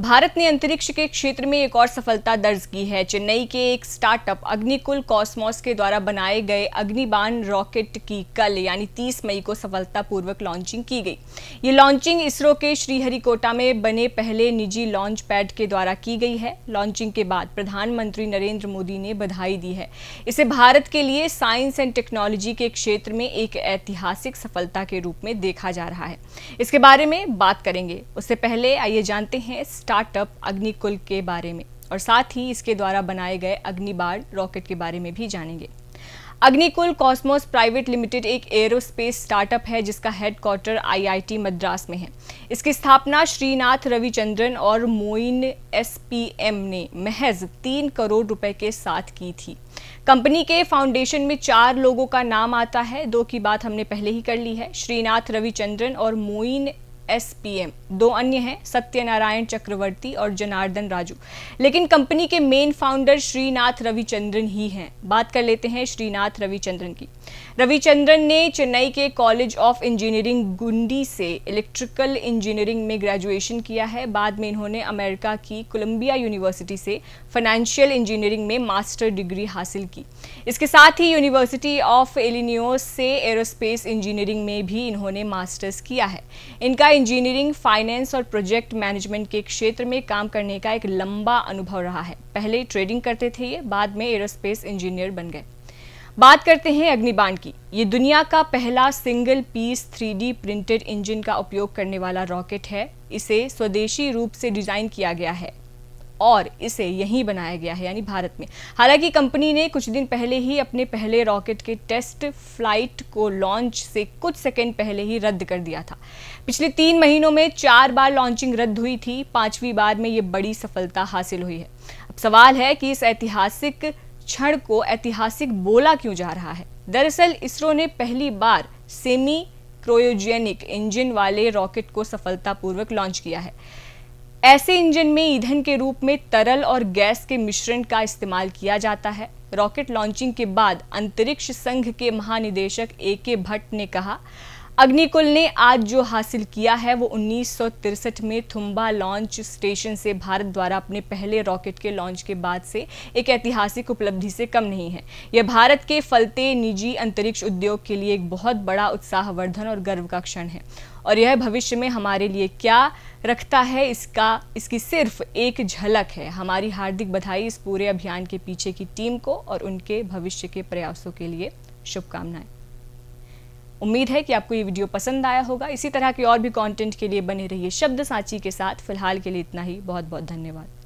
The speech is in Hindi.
भारत ने अंतरिक्ष के क्षेत्र में एक और सफलता दर्ज की है चेन्नई के एक स्टार्टअप अग्निकुल कॉस्मोस के द्वारा बनाए गए अग्निबान रॉकेट की कल यानी 30 मई को सफलतापूर्वक लॉन्चिंग की गई ये लॉन्चिंग इसरो के श्रीहरिकोटा में बने पहले निजी लॉन्च पैड के द्वारा की गई है लॉन्चिंग के बाद प्रधानमंत्री नरेंद्र मोदी ने बधाई दी है इसे भारत के लिए साइंस एंड टेक्नोलॉजी के क्षेत्र में एक ऐतिहासिक सफलता के रूप में देखा जा रहा है इसके बारे में बात करेंगे उससे पहले आइए जानते हैं स्टार्टअप अग्निकुल के बारे में और साथ ही इसके द्वारा बनाए गए अग्निबार रॉकेट के बारे में भी जानेंगे अग्निकुल कॉस्मोस प्राइवेट लिमिटेड एक एरोस्पेस स्टार्टअप है जिसका हेडक्वार्टर आईआईटी मद्रास में है इसकी स्थापना श्रीनाथ रविचंद्रन और मोइन एसपीएम ने महज तीन करोड़ रुपए के साथ की थी कंपनी के फाउंडेशन में चार लोगों का नाम आता है दो की बात हमने पहले ही कर ली है श्रीनाथ रविचंद्रन और मोइन एसपीएम दो अन्य हैं सत्यनारायण चक्रवर्ती और जनार्दन राजू लेकिन कंपनी के मेन फाउंडर श्रीनाथ रविचंद्रन ही हैं बात कर लेते हैं श्रीनाथ रविचंद्रन की रविचंद्रन ने चेन्नई के कॉलेज ऑफ इंजीनियरिंग गुंडी से इलेक्ट्रिकल इंजीनियरिंग में ग्रेजुएशन किया है बाद में इन्होंने अमेरिका की कोलंबिया यूनिवर्सिटी से फाइनेंशियल इंजीनियरिंग में मास्टर डिग्री हासिल की इसके साथ ही यूनिवर्सिटी ऑफ एलिनियोस से एरोस्पेस इंजीनियरिंग में भी इन्होंने मास्टर्स किया है इनका इंजीनियरिंग फाइनेंस और प्रोजेक्ट मैनेजमेंट के क्षेत्र में काम करने का एक लंबा अनुभव रहा है पहले ट्रेडिंग करते थे ये बाद में एरोस्पेस इंजीनियर बन गए बात करते हैं अग्निबाण की ये दुनिया का पहला single piece 3D printed engine का उपयोग करने वाला रॉकेट है इसे स्वदेशी रूप से डिजाइन किया गया है और इसे यहीं बनाया गया है यानी भारत में हालांकि कंपनी ने कुछ दिन पहले ही अपने पहले रॉकेट के टेस्ट फ्लाइट को लॉन्च से कुछ सेकेंड पहले ही रद्द कर दिया था पिछले तीन महीनों में चार बार लॉन्चिंग रद्द हुई थी पांचवी बार में यह बड़ी सफलता हासिल हुई है अब सवाल है कि इस ऐतिहासिक क्षण को ऐतिहासिक बोला क्यों जा रहा है दरअसल इसरो ने पहली बार सेमी क्रोयोजेनिक इंजन वाले रॉकेट को सफलतापूर्वक लॉन्च किया है ऐसे इंजन में ईंधन के रूप में तरल और गैस के मिश्रण का इस्तेमाल किया जाता है रॉकेट लॉन्चिंग के बाद अंतरिक्ष संघ के महानिदेशक ए के भट्ट ने कहा अग्निकुल ने आज जो हासिल किया है वो उन्नीस में थुम्बा लॉन्च स्टेशन से भारत द्वारा अपने पहले रॉकेट के लॉन्च के बाद से एक ऐतिहासिक उपलब्धि से कम नहीं है यह भारत के फलते निजी अंतरिक्ष उद्योग के लिए एक बहुत बड़ा उत्साहवर्धन और गर्व का क्षण है और यह भविष्य में हमारे लिए क्या रखता है इसका इसकी सिर्फ एक झलक है हमारी हार्दिक बधाई इस पूरे अभियान के पीछे की टीम को और उनके भविष्य के प्रयासों के लिए शुभकामनाएं उम्मीद है कि आपको ये वीडियो पसंद आया होगा इसी तरह के और भी कंटेंट के लिए बने रहिए शब्द सांची के साथ फिलहाल के लिए इतना ही बहुत बहुत धन्यवाद